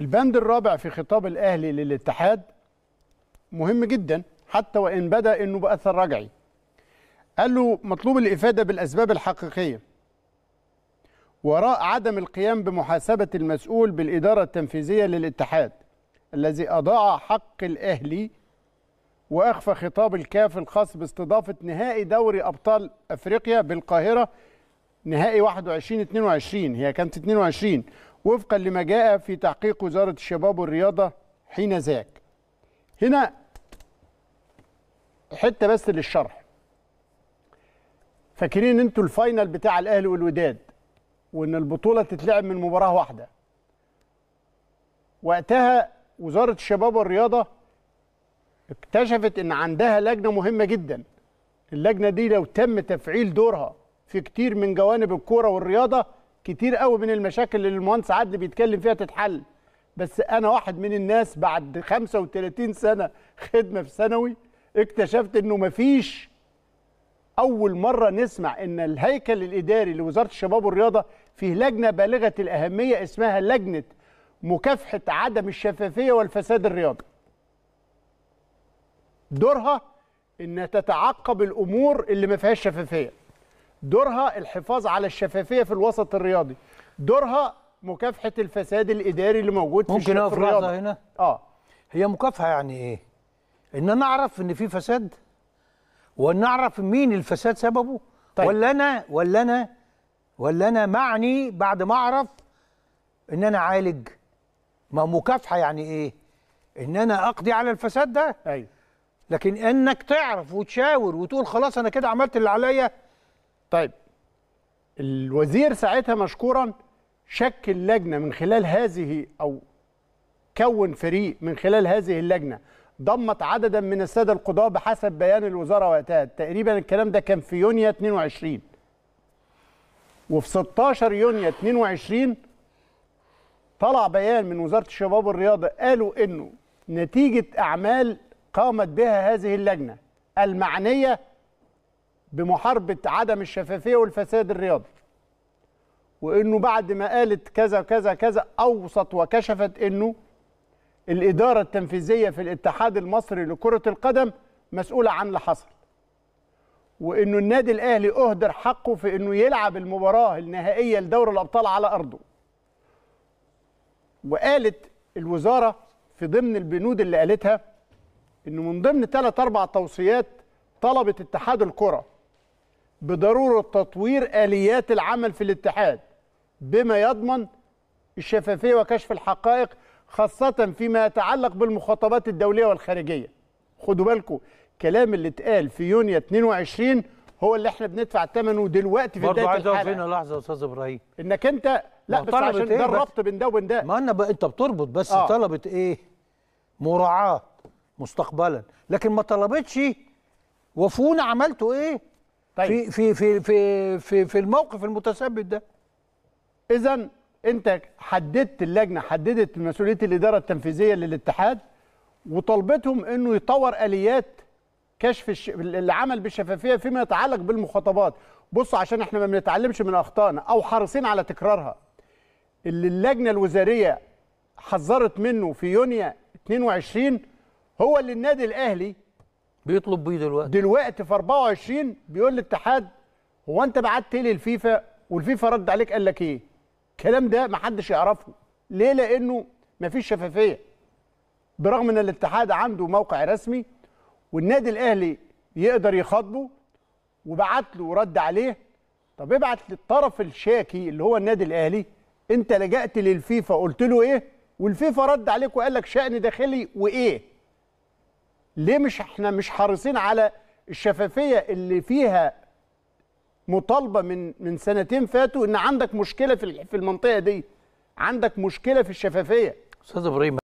البند الرابع في خطاب الأهلي للاتحاد مهم جدا حتى وإن بدأ أنه بأثر رجعي قال له مطلوب الإفادة بالأسباب الحقيقية وراء عدم القيام بمحاسبة المسؤول بالإدارة التنفيذية للاتحاد الذي أضاع حق الأهلي وأخفى خطاب الكاف الخاص باستضافة نهائي دوري أبطال أفريقيا بالقاهرة نهائي 21 22 هي كانت 22 وفقا لما جاء في تحقيق وزارة الشباب والرياضة حين ذاك هنا حتة بس للشرح فاكرين انتوا الفاينل بتاع الاهلي والوداد وان البطولة تتلعب من مباراة واحدة وقتها وزارة الشباب والرياضة اكتشفت ان عندها لجنة مهمة جدا اللجنة دي لو تم تفعيل دورها في كتير من جوانب الكورة والرياضة كتير قوي من المشاكل اللي المهندس عدلي بيتكلم فيها تتحل بس انا واحد من الناس بعد 35 سنه خدمه في ثانوي اكتشفت انه مفيش اول مره نسمع ان الهيكل الاداري لوزاره الشباب والرياضه فيه لجنه بالغه الاهميه اسمها لجنه مكافحه عدم الشفافيه والفساد الرياضي دورها انها تتعقب الامور اللي ما فيهاش شفافيه دورها الحفاظ على الشفافيه في الوسط الرياضي دورها مكافحه الفساد الاداري اللي موجود في ممكن اقف لحظه هنا اه هي مكافحه يعني ايه ان انا اعرف ان في فساد وان اعرف مين الفساد سببه طيب. ولا انا ولا انا ولا انا معني بعد ما اعرف ان انا اعالج ما مكافحه يعني ايه ان انا اقضي على الفساد ده ايوه لكن انك تعرف وتشاور وتقول خلاص انا كده عملت اللي عليا طيب الوزير ساعتها مشكورا شكل لجنه من خلال هذه او كون فريق من خلال هذه اللجنه ضمت عددا من الساده القضاه بحسب بيان الوزاره وقتها تقريبا الكلام ده كان في يونيو 22 وفي 16 يونيو 22 طلع بيان من وزاره الشباب والرياضه قالوا انه نتيجه اعمال قامت بها هذه اللجنه المعنيه بمحاربه عدم الشفافيه والفساد الرياضي وانه بعد ما قالت كذا كذا كذا اوصت وكشفت انه الاداره التنفيذيه في الاتحاد المصري لكره القدم مسؤوله عن اللي حصل وانه النادي الاهلي اهدر حقه في انه يلعب المباراه النهائيه لدوري الابطال على ارضه وقالت الوزاره في ضمن البنود اللي قالتها انه من ضمن ثلاث اربع توصيات طلبت اتحاد الكره بضروره تطوير اليات العمل في الاتحاد بما يضمن الشفافيه وكشف الحقائق خاصه فيما يتعلق بالمخاطبات الدوليه والخارجيه خدوا بالكم الكلام اللي اتقال في يونيو 22 هو اللي احنا بندفع ثمنه دلوقتي في بدايه الحلقه برضه عايز هنا لحظه يا استاذ ابراهيم انك انت لا بس عشان إيه ده الربط بين ده وبين ده ما انا بقى انت بتربط بس آه. طلبت ايه مراعاه مستقبلا لكن ما طلبتش وفونا عملتوا ايه طيب. في في في في في الموقف المتثبت ده اذا انت حددت اللجنه حددت مسؤوليه الاداره التنفيذيه للاتحاد وطلبتهم انه يطور اليات كشف الش... العمل بالشفافيه فيما يتعلق بالمخاطبات بص عشان احنا ما بنتعلمش من اخطائنا او حريصين على تكرارها اللي اللجنه الوزاريه حذرت منه في يونيو 22 هو اللي النادي الاهلي بيطلب بيه دلوقتي دلوقتي في 24 بيقول للاتحاد هو انت بعت لي الفيفا والفيفا رد عليك قال لك ايه الكلام ده ما حدش يعرفه ليه لانه ما فيش شفافيه برغم ان الاتحاد عنده موقع رسمي والنادي الاهلي يقدر يخاطبه وبعت له رد عليه طب ابعت للطرف الشاكي اللي هو النادي الاهلي انت لجأت للفيفا قلت له ايه والفيفا رد عليك وقال لك شأن داخلي وايه ليه مش احنا مش حريصين على الشفافيه اللي فيها مطالبه من من سنتين فاتوا ان عندك مشكله في في المنطقه دي عندك مشكله في الشفافيه استاذ ابراهيم